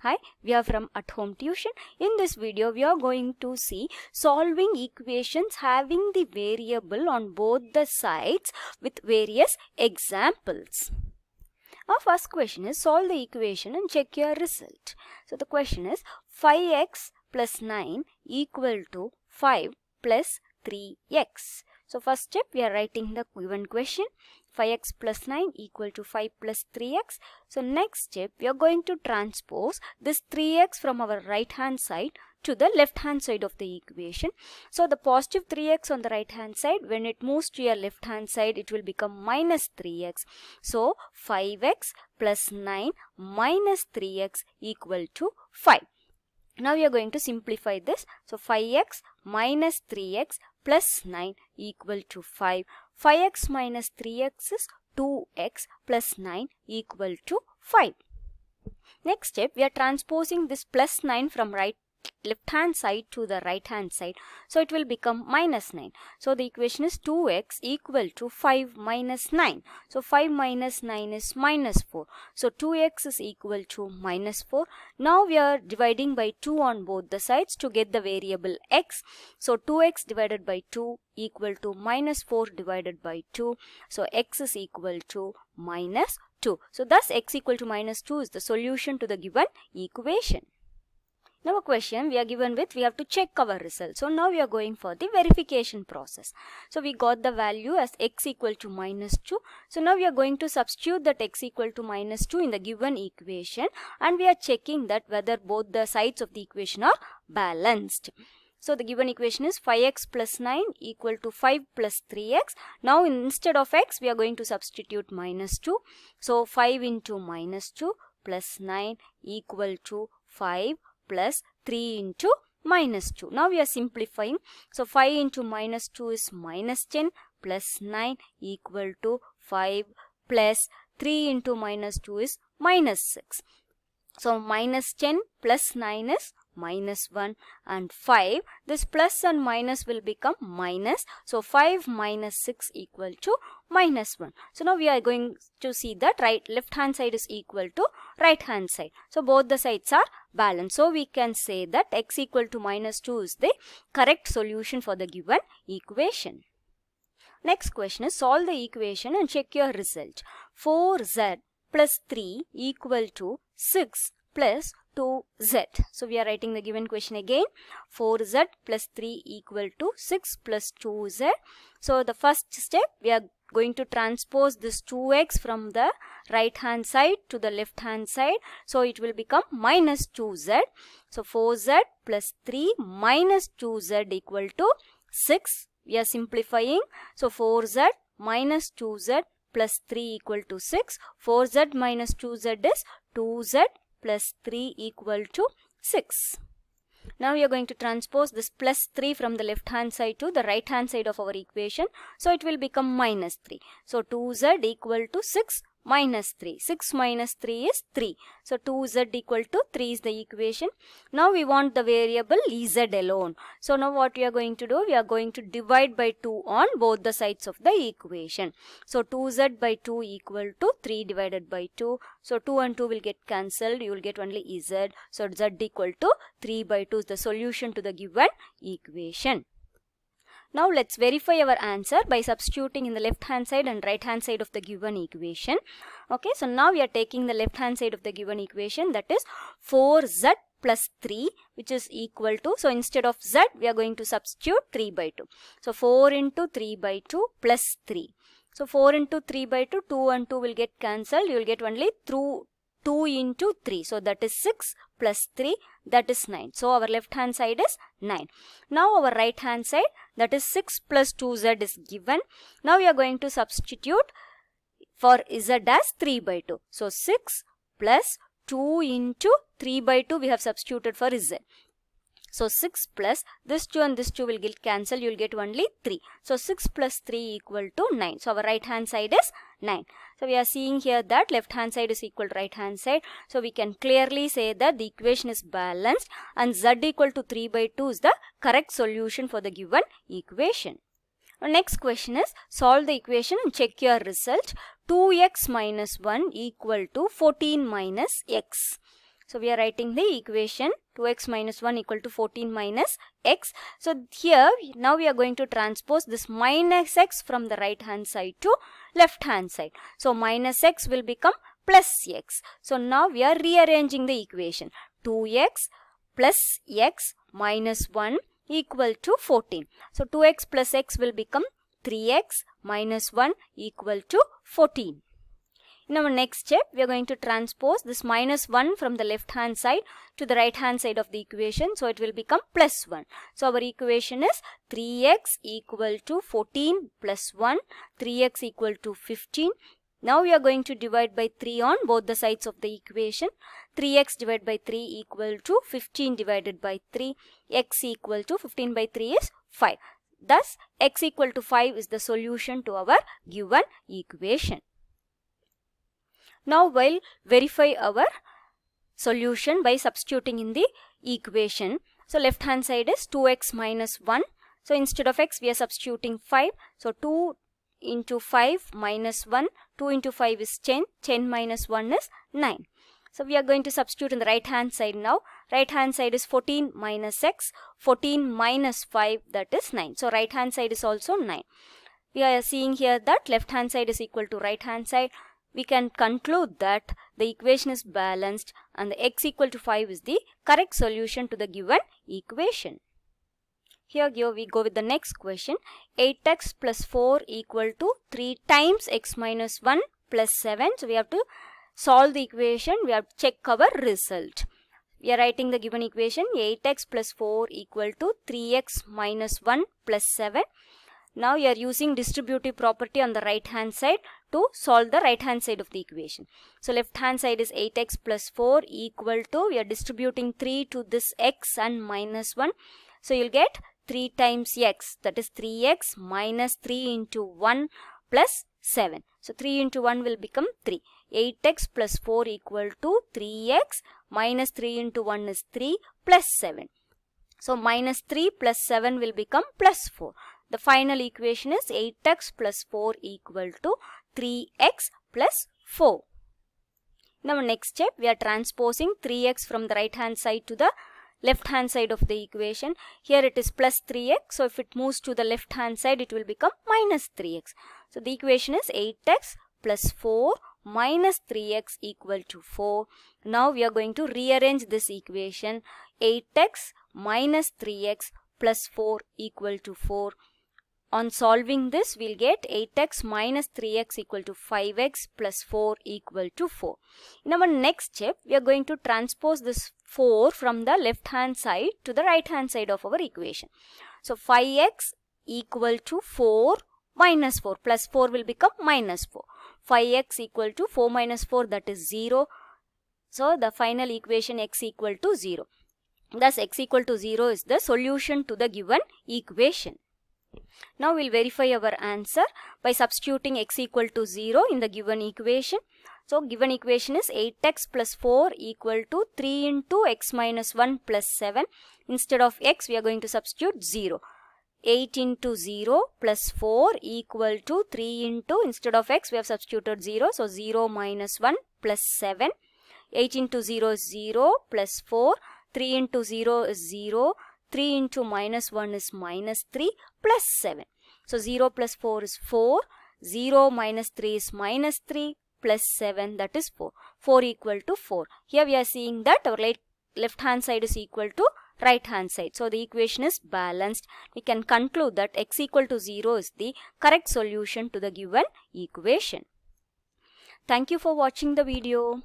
Hi, we are from At Home Tuition. In this video, we are going to see solving equations having the variable on both the sides with various examples. Our first question is solve the equation and check your result. So the question is 5x plus 9 equal to 5 plus 3x. So first step, we are writing the given question 5x plus 9 equal to 5 plus 3x. So next step, we are going to transpose this 3x from our right hand side to the left hand side of the equation. So the positive 3x on the right hand side, when it moves to your left hand side, it will become minus 3x. So 5x plus 9 minus 3x equal to 5. Now we are going to simplify this. So 5x minus 3x plus 9 equal to 5. 5x minus 3x is 2x plus 9 equal to 5. Next step, we are transposing this plus 9 from right left hand side to the right hand side. So it will become minus 9. So the equation is 2x equal to 5 minus 9. So 5 minus 9 is minus 4. So 2x is equal to minus 4. Now we are dividing by 2 on both the sides to get the variable x. So 2x divided by 2 equal to minus 4 divided by 2. So x is equal to minus 2. So thus x equal to minus 2 is the solution to the given equation. Now a question we are given with we have to check our result. So now we are going for the verification process. So we got the value as x equal to minus 2. So now we are going to substitute that x equal to minus 2 in the given equation and we are checking that whether both the sides of the equation are balanced. So the given equation is 5x plus 9 equal to 5 plus 3x. Now instead of x we are going to substitute minus 2. So 5 into minus 2 plus 9 equal to 5 plus 3 into minus 2. Now we are simplifying. So 5 into minus 2 is minus 10 plus 9 equal to 5 plus 3 into minus 2 is minus 6. So minus 10 plus 9 is minus 1 and 5 this plus and minus will become minus so 5 minus 6 equal to minus 1 so now we are going to see that right left hand side is equal to right hand side so both the sides are balanced so we can say that x equal to minus 2 is the correct solution for the given equation next question is solve the equation and check your result 4z plus 3 equal to 6 plus to z. So we are writing the given question again 4z plus 3 equal to 6 plus 2z. So the first step we are going to transpose this 2x from the right hand side to the left hand side. So it will become minus 2z. So 4z plus 3 minus 2z equal to 6. We are simplifying. So 4z minus 2z plus 3 equal to 6. 4z minus 2z is 2z plus 3 equal to 6. Now we are going to transpose this plus 3 from the left hand side to the right hand side of our equation. So it will become minus 3. So 2z equal to 6 minus 3. 6 minus 3 is 3. So 2z equal to 3 is the equation. Now we want the variable ez alone. So now what we are going to do? We are going to divide by 2 on both the sides of the equation. So 2z by 2 equal to 3 divided by 2. So 2 and 2 will get cancelled. You will get only ez. So z equal to 3 by 2 is the solution to the given equation. Now let's verify our answer by substituting in the left hand side and right hand side of the given equation. Okay, so now we are taking the left hand side of the given equation that is 4z plus 3 which is equal to, so instead of z we are going to substitute 3 by 2. So 4 into 3 by 2 plus 3. So 4 into 3 by 2, 2 and 2 will get cancelled, you will get only through 2 into 3. So that is 6 plus 3 that is 9. So our left hand side is 9. Now our right hand side that is 6 plus 2z is given. Now we are going to substitute for z as 3 by 2. So 6 plus 2 into 3 by 2 we have substituted for z. So 6 plus this 2 and this 2 will get cancel. You will get only 3. So 6 plus 3 equal to 9. So our right hand side is 9. So we are seeing here that left hand side is equal to right hand side. So we can clearly say that the equation is balanced and z equal to 3 by 2 is the correct solution for the given equation. next question is solve the equation and check your result. 2x minus 1 equal to 14 minus x. So we are writing the equation 2x minus 1 equal to 14 minus x. So here now we are going to transpose this minus x from the right hand side to left hand side. So minus x will become plus x. So now we are rearranging the equation 2x plus x minus 1 equal to 14. So 2x plus x will become 3x minus 1 equal to 14. In our next step, we are going to transpose this minus 1 from the left hand side to the right hand side of the equation. So, it will become plus 1. So, our equation is 3x equal to 14 plus 1, 3x equal to 15. Now, we are going to divide by 3 on both the sides of the equation. 3x divided by 3 equal to 15 divided by 3. x equal to 15 by 3 is 5. Thus, x equal to 5 is the solution to our given equation. Now we'll verify our solution by substituting in the equation. So left hand side is 2x minus 1. So instead of x we are substituting 5. So 2 into 5 minus 1. 2 into 5 is 10. 10 minus 1 is 9. So we are going to substitute in the right hand side now. Right hand side is 14 minus x. 14 minus 5 that is 9. So right hand side is also 9. We are seeing here that left hand side is equal to right hand side we can conclude that the equation is balanced and the x equal to 5 is the correct solution to the given equation. Here, here we go with the next question. 8x plus 4 equal to 3 times x minus 1 plus 7. So, we have to solve the equation. We have to check our result. We are writing the given equation 8x plus 4 equal to 3x minus 1 plus 7. Now, you are using distributive property on the right hand side to solve the right hand side of the equation. So left hand side is 8x plus 4 equal to, we are distributing 3 to this x and minus 1. So you'll get 3 times x that is 3x minus 3 into 1 plus 7. So 3 into 1 will become 3. 8x plus 4 equal to 3x minus 3 into 1 is 3 plus 7. So minus 3 plus 7 will become plus 4. The final equation is 8x plus 4 equal to 3x plus 4. Now next step we are transposing 3x from the right hand side to the left hand side of the equation. Here it is plus 3x so if it moves to the left hand side it will become minus 3x. So the equation is 8x plus 4 minus 3x equal to 4. Now we are going to rearrange this equation 8x minus 3x plus 4 equal to 4. On solving this, we'll get 8x minus 3x equal to 5x plus 4 equal to 4. In our next step, we are going to transpose this 4 from the left hand side to the right hand side of our equation. So 5x equal to 4 minus 4 plus 4 will become minus 4. 5x equal to 4 minus 4 that is 0. So the final equation x equal to 0. Thus x equal to 0 is the solution to the given equation. Now we'll verify our answer by substituting x equal to 0 in the given equation. So given equation is 8x plus 4 equal to 3 into x minus 1 plus 7. Instead of x we are going to substitute 0. 8 into 0 plus 4 equal to 3 into instead of x we have substituted 0 so 0 minus 1 plus 7 8 into 0 is 0 plus 4 3 into 0 is 0 3 into minus 1 is minus 3 plus 7. So 0 plus 4 is 4. 0 minus 3 is minus 3 plus 7 that is 4. 4 equal to 4. Here we are seeing that our left hand side is equal to right hand side. So the equation is balanced. We can conclude that x equal to 0 is the correct solution to the given equation. Thank you for watching the video.